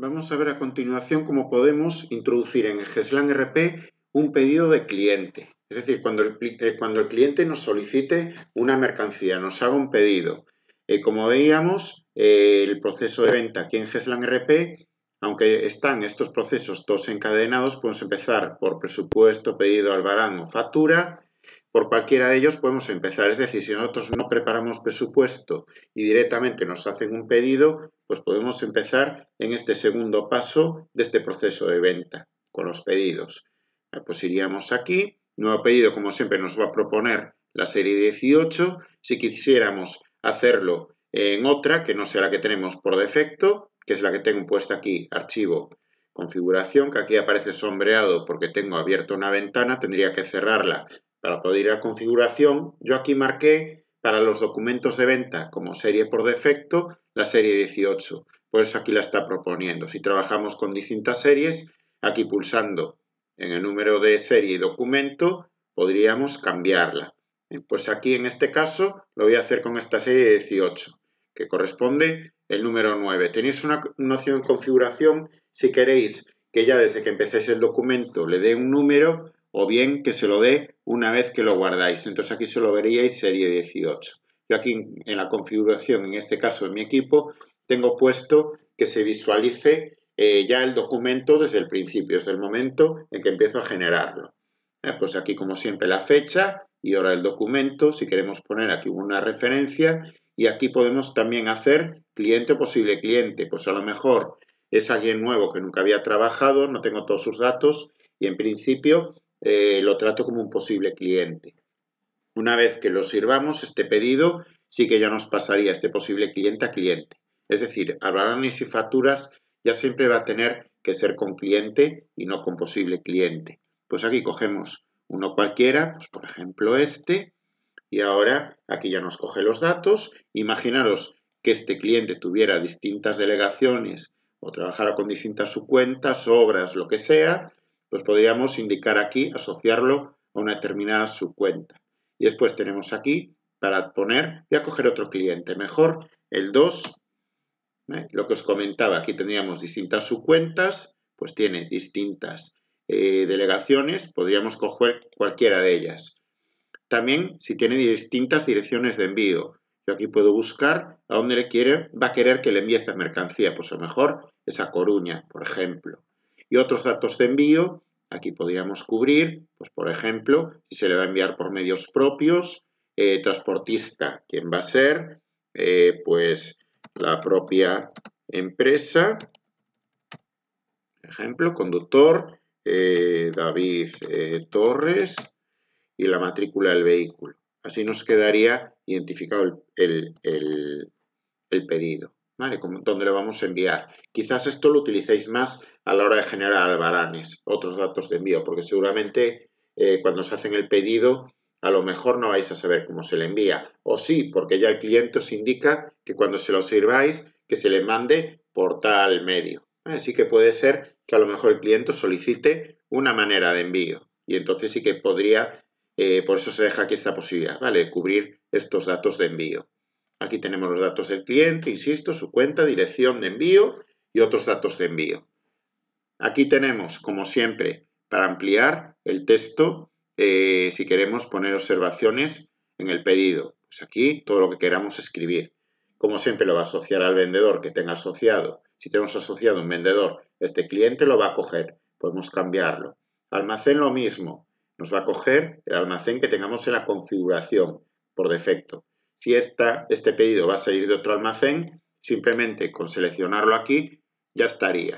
Vamos a ver a continuación cómo podemos introducir en el GESLAN RP un pedido de cliente. Es decir, cuando el, eh, cuando el cliente nos solicite una mercancía, nos haga un pedido. Eh, como veíamos, eh, el proceso de venta aquí en GESLAN RP, aunque están estos procesos todos encadenados, podemos empezar por presupuesto, pedido, albarán o factura por cualquiera de ellos podemos empezar. Es decir, si nosotros no preparamos presupuesto y directamente nos hacen un pedido, pues podemos empezar en este segundo paso de este proceso de venta con los pedidos. Eh, pues iríamos aquí, nuevo pedido como siempre nos va a proponer la serie 18. Si quisiéramos hacerlo en otra, que no sea la que tenemos por defecto, que es la que tengo puesta aquí, archivo, configuración, que aquí aparece sombreado porque tengo abierta una ventana, tendría que cerrarla para poder ir a configuración, yo aquí marqué para los documentos de venta como serie por defecto la serie 18. Por eso aquí la está proponiendo. Si trabajamos con distintas series, aquí pulsando en el número de serie y documento, podríamos cambiarla. Pues aquí en este caso lo voy a hacer con esta serie 18, que corresponde el número 9. Tenéis una, noción opción de configuración si queréis que ya desde que empecéis el documento le dé un número o bien que se lo dé una vez que lo guardáis. Entonces aquí se lo veríais serie 18. Yo aquí en la configuración, en este caso en mi equipo, tengo puesto que se visualice eh, ya el documento desde el principio, desde el momento en que empiezo a generarlo. Eh, pues aquí como siempre la fecha y hora del documento, si queremos poner aquí una referencia y aquí podemos también hacer cliente o posible cliente, pues a lo mejor es alguien nuevo que nunca había trabajado, no tengo todos sus datos y en principio eh, lo trato como un posible cliente. Una vez que lo sirvamos, este pedido sí que ya nos pasaría este posible cliente a cliente. Es decir, al análisis y facturas ya siempre va a tener que ser con cliente y no con posible cliente. Pues aquí cogemos uno cualquiera, pues por ejemplo este, y ahora aquí ya nos coge los datos. Imaginaros que este cliente tuviera distintas delegaciones o trabajara con distintas subcuentas, obras, lo que sea, pues podríamos indicar aquí, asociarlo a una determinada subcuenta. Y después tenemos aquí, para poner, voy a coger otro cliente, mejor el 2, ¿eh? lo que os comentaba, aquí tendríamos distintas subcuentas, pues tiene distintas eh, delegaciones, podríamos coger cualquiera de ellas. También si tiene distintas direcciones de envío, yo aquí puedo buscar a dónde le quiere, va a querer que le envíe esta mercancía, pues a lo mejor esa Coruña, por ejemplo y otros datos de envío. Aquí podríamos cubrir, pues por ejemplo, si se le va a enviar por medios propios, eh, transportista, quién va a ser, eh, pues la propia empresa, por ejemplo, conductor eh, David Torres y la matrícula del vehículo. Así nos quedaría identificado el pedido. ¿vale? le lo vamos a enviar. Quizás esto lo utilicéis más a la hora de generar albaranes, otros datos de envío, porque seguramente eh, cuando se hacen el pedido a lo mejor no vais a saber cómo se le envía. O sí, porque ya el cliente os indica que cuando se lo sirváis, que se le mande por tal medio. Así que puede ser que a lo mejor el cliente solicite una manera de envío. Y entonces sí que podría, eh, por eso se deja aquí esta posibilidad, ¿vale? Cubrir estos datos de envío. Aquí tenemos los datos del cliente, insisto, su cuenta, dirección de envío y otros datos de envío. Aquí tenemos, como siempre, para ampliar el texto, eh, si queremos poner observaciones en el pedido. Pues aquí todo lo que queramos escribir. Como siempre lo va a asociar al vendedor que tenga asociado. Si tenemos asociado un vendedor, este cliente lo va a coger. Podemos cambiarlo. Almacén lo mismo. Nos va a coger el almacén que tengamos en la configuración por defecto. Si este pedido va a salir de otro almacén, simplemente con seleccionarlo aquí ya estaría.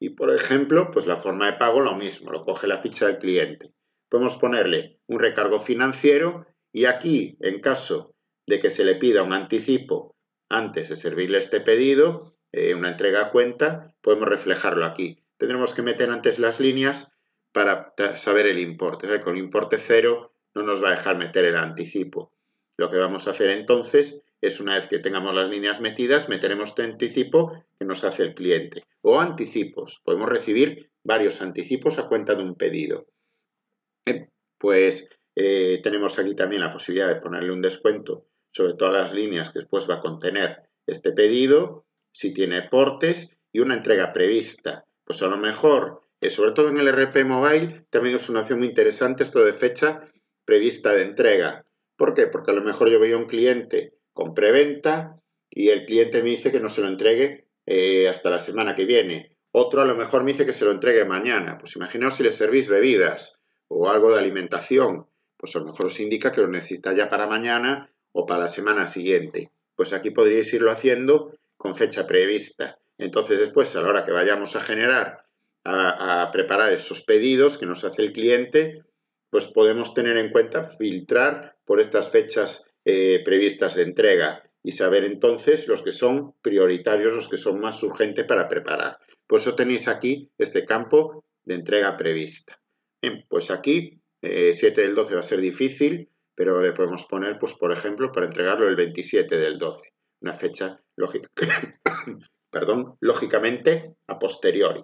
Y por ejemplo, pues la forma de pago lo mismo, lo coge la ficha del cliente. Podemos ponerle un recargo financiero y aquí, en caso de que se le pida un anticipo antes de servirle este pedido, eh, una entrega a cuenta, podemos reflejarlo aquí. Tendremos que meter antes las líneas para saber el importe. Con importe cero no nos va a dejar meter el anticipo. Lo que vamos a hacer entonces es una vez que tengamos las líneas metidas, meteremos este anticipo que nos hace el cliente. O anticipos, podemos recibir varios anticipos a cuenta de un pedido. pues eh, tenemos aquí también la posibilidad de ponerle un descuento sobre todas las líneas que después va a contener este pedido, si tiene portes y una entrega prevista. Pues a lo mejor, eh, sobre todo en el RP Mobile, también es una opción muy interesante esto de fecha prevista de entrega ¿Por qué? Porque a lo mejor yo veía un cliente con preventa y el cliente me dice que no se lo entregue eh, hasta la semana que viene. Otro a lo mejor me dice que se lo entregue mañana. Pues imaginaos si le servís bebidas o algo de alimentación. Pues a lo mejor os indica que lo necesita ya para mañana o para la semana siguiente. Pues aquí podríais irlo haciendo con fecha prevista. Entonces después, a la hora que vayamos a generar, a preparar esos pedidos que nos hace el cliente, pues podemos tener en cuenta filtrar por estas fechas eh, previstas de entrega y saber entonces los que son prioritarios, los que son más urgentes para preparar. Por eso tenéis aquí este campo de entrega prevista. Bien, pues aquí 7 eh, del 12 va a ser difícil, pero le podemos poner, pues por ejemplo, para entregarlo el 27 del 12, una fecha lógica, perdón, lógicamente a posteriori.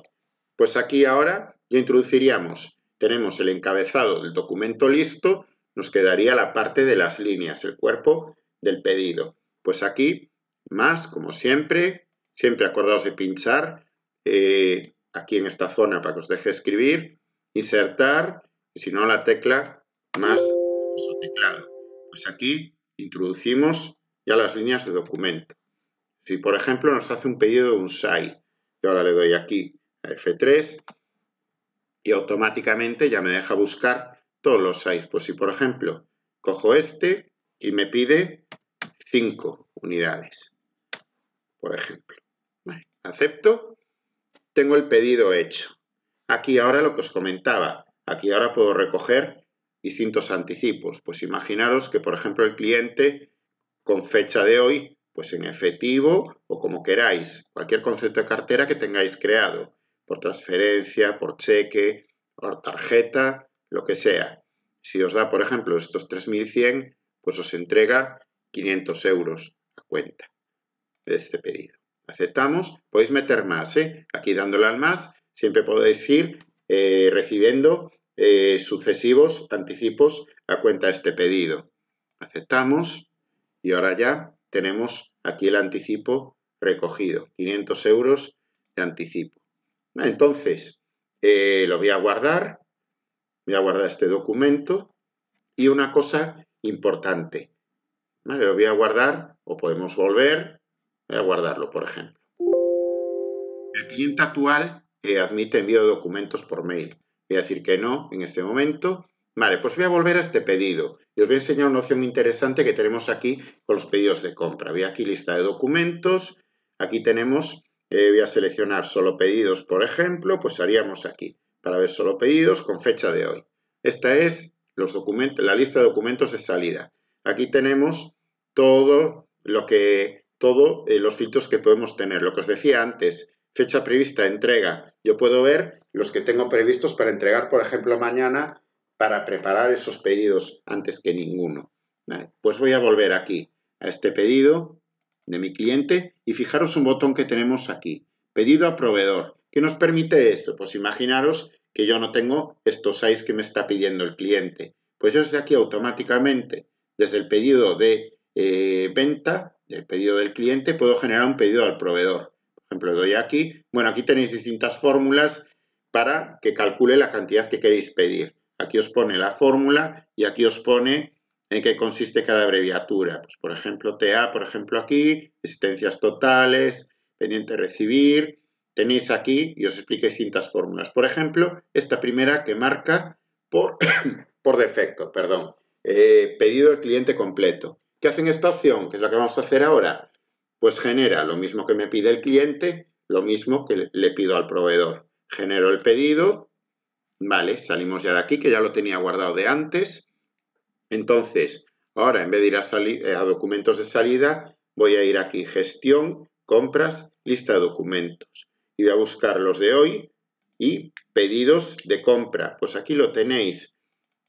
Pues aquí ahora ya introduciríamos tenemos el encabezado del documento listo, nos quedaría la parte de las líneas, el cuerpo del pedido. Pues aquí, más, como siempre, siempre acordaos de pinchar eh, aquí en esta zona para que os deje escribir, insertar, y si no la tecla más su teclado. Pues aquí introducimos ya las líneas de documento. Si por ejemplo nos hace un pedido de un SAI, yo ahora le doy aquí a F3, y automáticamente ya me deja buscar todos los seis. Pues si, por ejemplo, cojo este y me pide cinco unidades, por ejemplo. acepto. Tengo el pedido hecho. Aquí ahora lo que os comentaba. Aquí ahora puedo recoger distintos anticipos. Pues imaginaros que, por ejemplo, el cliente con fecha de hoy, pues en efectivo o como queráis, cualquier concepto de cartera que tengáis creado por transferencia, por cheque, por tarjeta, lo que sea. Si os da, por ejemplo, estos 3.100, pues os entrega 500 euros a cuenta de este pedido. Aceptamos. Podéis meter más, ¿eh? Aquí dándole al más, siempre podéis ir eh, recibiendo eh, sucesivos anticipos a cuenta de este pedido. Aceptamos y ahora ya tenemos aquí el anticipo recogido, 500 euros de anticipo. Ah, entonces, eh, lo voy a guardar, voy a guardar este documento y una cosa importante, Lo voy a guardar o podemos volver, voy a guardarlo, por ejemplo. El cliente actual eh, admite envío de documentos por mail. Voy a decir que no en este momento. Vale, pues voy a volver a este pedido y os voy a enseñar una opción interesante que tenemos aquí con los pedidos de compra. Voy aquí lista de documentos, aquí tenemos eh, voy a seleccionar solo pedidos, por ejemplo, pues haríamos aquí, para ver solo pedidos con fecha de hoy. Esta es los documentos, la lista de documentos de salida. Aquí tenemos todo lo que, todos eh, los filtros que podemos tener. Lo que os decía antes, fecha prevista, entrega. Yo puedo ver los que tengo previstos para entregar, por ejemplo, mañana, para preparar esos pedidos antes que ninguno. pues voy a volver aquí a este pedido de mi cliente y fijaros un botón que tenemos aquí, pedido a proveedor. ¿Qué nos permite eso? Pues imaginaros que yo no tengo estos seis que me está pidiendo el cliente. Pues yo desde aquí automáticamente, desde el pedido de eh, venta, del pedido del cliente, puedo generar un pedido al proveedor. Por ejemplo, doy aquí. Bueno, aquí tenéis distintas fórmulas para que calcule la cantidad que queréis pedir. Aquí os pone la fórmula y aquí os pone ¿En qué consiste cada abreviatura? Pues, por ejemplo, TA, por ejemplo, aquí, existencias totales, pendiente recibir, tenéis aquí y os expliqué distintas fórmulas. Por ejemplo, esta primera que marca por, por defecto, perdón, eh, pedido del cliente completo. ¿Qué hacen esta opción? ¿Qué es lo que vamos a hacer ahora. Pues genera lo mismo que me pide el cliente, lo mismo que le pido al proveedor. Genero el pedido, vale, salimos ya de aquí, que ya lo tenía guardado de antes, entonces, ahora en vez de ir a, eh, a documentos de salida, voy a ir aquí, gestión, compras, lista de documentos. Y voy a buscar los de hoy y pedidos de compra. Pues aquí lo tenéis.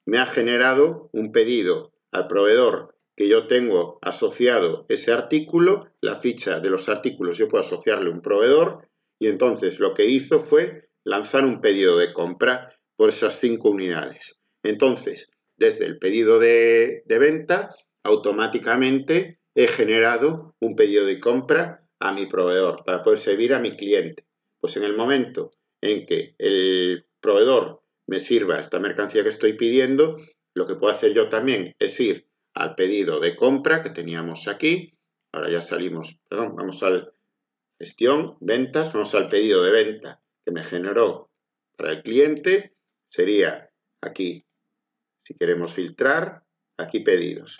Me ha generado un pedido al proveedor que yo tengo asociado ese artículo, la ficha de los artículos, yo puedo asociarle un proveedor y entonces lo que hizo fue lanzar un pedido de compra por esas cinco unidades. Entonces, desde el pedido de, venta, automáticamente he generado un pedido de compra a mi proveedor para poder servir a mi cliente. Pues en el momento en que el proveedor me sirva esta mercancía que estoy pidiendo, lo que puedo hacer yo también es ir al pedido de compra que teníamos aquí. Ahora ya salimos, perdón, vamos al gestión, ventas, vamos al pedido de venta que me generó para el cliente. Sería aquí si queremos filtrar, aquí pedidos.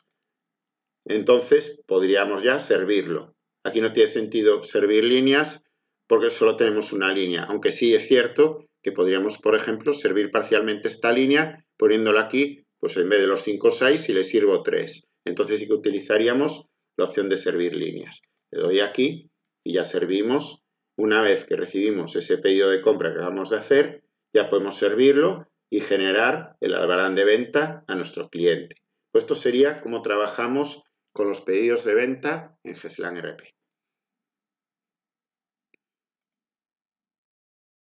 Entonces podríamos ya servirlo. Aquí no tiene sentido servir líneas porque solo tenemos una línea, aunque sí es cierto que podríamos, por ejemplo, servir parcialmente esta línea poniéndola aquí, pues en vez de los 5 o 6, si le sirvo 3. Entonces sí que utilizaríamos la opción de servir líneas. Le doy aquí y ya servimos. Una vez que recibimos ese pedido de compra que acabamos de hacer, ya podemos servirlo y generar el albarán de venta a nuestro cliente. Pues esto sería como trabajamos con los pedidos de venta en GESLAN RP.